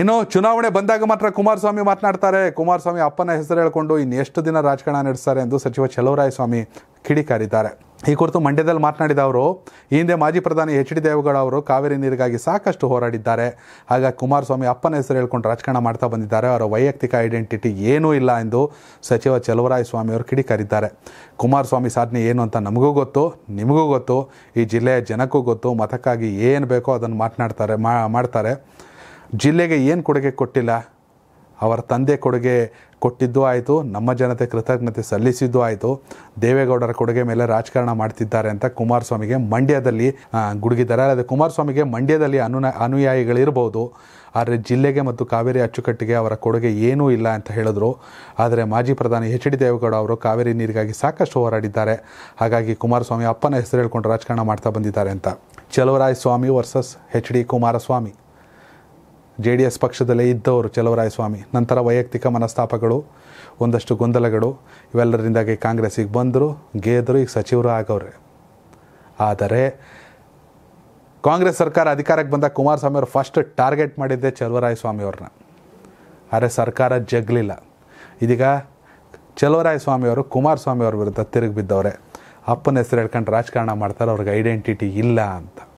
ಇನ್ನು ಚುನಾವಣೆ ಬಂದಾಗ ಮಾತ್ರ ಕುಮಾರಸ್ವಾಮಿ ಮಾತನಾಡ್ತಾರೆ ಕುಮಾರಸ್ವಾಮಿ ಅಪ್ಪನ ಹೆಸರು ಹೇಳಿಕೊಂಡು ಇನ್ನು ಎಷ್ಟು ದಿನ ರಾಜಕಾರಣ ನಡೆಸ್ತಾರೆ ಎಂದು ಸಚಿವ ಚಲವರಾಯಸ್ವಾಮಿ ಕಿಡಿಕಾರಿದ್ದಾರೆ ಈ ಕುರಿತು ಮಂಡ್ಯದಲ್ಲಿ ಮಾತನಾಡಿದ ಅವರು ಈ ಹಿಂದೆ ಮಾಜಿ ಪ್ರಧಾನಿ ಎಚ್ ಡಿ ದೇವೇಗೌಡ ಅವರು ಕಾವೇರಿ ನೀರಿಗಾಗಿ ಸಾಕಷ್ಟು ಹೋರಾಡಿದ್ದಾರೆ ಆಗ ಕುಮಾರಸ್ವಾಮಿ ಅಪ್ಪನ ಹೆಸರು ಹೇಳ್ಕೊಂಡು ರಾಜಕಾರಣ ಮಾಡ್ತಾ ಬಂದಿದ್ದಾರೆ ಅವರ ವೈಯಕ್ತಿಕ ಐಡೆಂಟಿಟಿ ಏನೂ ಇಲ್ಲ ಎಂದು ಸಚಿವ ಸ್ವಾಮಿ ಅವರು ಕಿಡಿಕಾರಿದ್ದಾರೆ ಕುಮಾರಸ್ವಾಮಿ ಸಾಧನೆ ಏನು ಅಂತ ನಮಗೂ ಗೊತ್ತು ನಿಮಗೂ ಗೊತ್ತು ಈ ಜಿಲ್ಲೆಯ ಜನಕ್ಕೂ ಗೊತ್ತು ಮತಕ್ಕಾಗಿ ಏನು ಬೇಕೋ ಅದನ್ನು ಮಾತನಾಡ್ತಾರೆ ಮಾಡ್ತಾರೆ ಜಿಲ್ಲೆಗೆ ಏನು ಕೊಡುಗೆ ಕೊಟ್ಟಿಲ್ಲ ಅವರ ತಂದೆ ಕೊಡುಗೆ ಕೊಟ್ಟಿದ್ದು ಆಯಿತು ನಮ್ಮ ಜನತೆ ಕೃತಜ್ಞತೆ ಸಲ್ಲಿಸಿದ್ದು ಆಯಿತು ದೇವೇಗೌಡರ ಕೊಡುಗೆ ಮೇಲೆ ರಾಜಕಾರಣ ಮಾಡ್ತಿದ್ದಾರೆ ಅಂತ ಕುಮಾರಸ್ವಾಮಿಗೆ ಮಂಡ್ಯದಲ್ಲಿ ಗುಡುಗಿದ್ದಾರೆ ಅಲ್ಲದೆ ಕುಮಾರಸ್ವಾಮಿಗೆ ಮಂಡ್ಯದಲ್ಲಿ ಅನುನ ಅನುಯಾಯಿಗಳಿರ್ಬೋದು ಆದರೆ ಜಿಲ್ಲೆಗೆ ಮತ್ತು ಕಾವೇರಿ ಅಚ್ಚುಕಟ್ಟಿಗೆ ಅವರ ಕೊಡುಗೆ ಏನೂ ಇಲ್ಲ ಅಂತ ಹೇಳಿದ್ರು ಆದರೆ ಮಾಜಿ ಪ್ರಧಾನಿ ಎಚ್ ಡಿ ದೇವೇಗೌಡ ಅವರು ಕಾವೇರಿ ನೀರಿಗಾಗಿ ಸಾಕಷ್ಟು ಹೋರಾಡಿದ್ದಾರೆ ಹಾಗಾಗಿ ಕುಮಾರಸ್ವಾಮಿ ಅಪ್ಪನ ಹೆಸರು ಹೇಳ್ಕೊಂಡು ರಾಜಕಾರಣ ಮಾಡ್ತಾ ಬಂದಿದ್ದಾರೆ ಅಂತ Chaluvaraya Swamy versus H D Kumaraswamy J D S ಪಕ್ಷದಲ್ಲೇ ಇದ್ದವರು ಚಲವರಾಯಸ್ವಾಮಿ ನಂತರ ವೈಯಕ್ತಿಕ ಮನಸ್ತಾಪಗಳು ಒಂದಷ್ಟು ಗೊಂದಲಗಳು ಇವೆಲ್ಲರಿಂದಾಗಿ ಕಾಂಗ್ರೆಸ್ಸಿಗೆ ಬಂದರು ಗೆದ್ದರು ಈಗ ಸಚಿವರು ಆಗವ್ರೆ ಆದರೆ ಕಾಂಗ್ರೆಸ್ ಸರ್ಕಾರ ಅಧಿಕಾರಕ್ಕೆ ಬಂದಾಗ ಕುಮಾರಸ್ವಾಮಿ ಅವರು ಫಸ್ಟ್ ಟಾರ್ಗೆಟ್ ಮಾಡಿದ್ದೆ ಚಲುವರಾಯಸ್ವಾಮಿ ಅವ್ರನ್ನ ಆದರೆ ಸರ್ಕಾರ ಜಗ್ಲಿಲ್ಲ ಇದೀಗ ಚಲುವರಾಯಸ್ವಾಮಿ ಅವರು ಕುಮಾರಸ್ವಾಮಿ ಅವ್ರ ವಿರುದ್ಧ ತಿರುಗಿ ಬಿದ್ದವ್ರೆ ಅಪ್ಪನ ಹೆಸರು ಹೇಳ್ಕೊಂಡು ರಾಜಕಾರಣ ಮಾಡ್ತಾರೆ ಅವ್ರಿಗೆ ಐಡೆಂಟಿಟಿ ಇಲ್ಲ ಅಂತ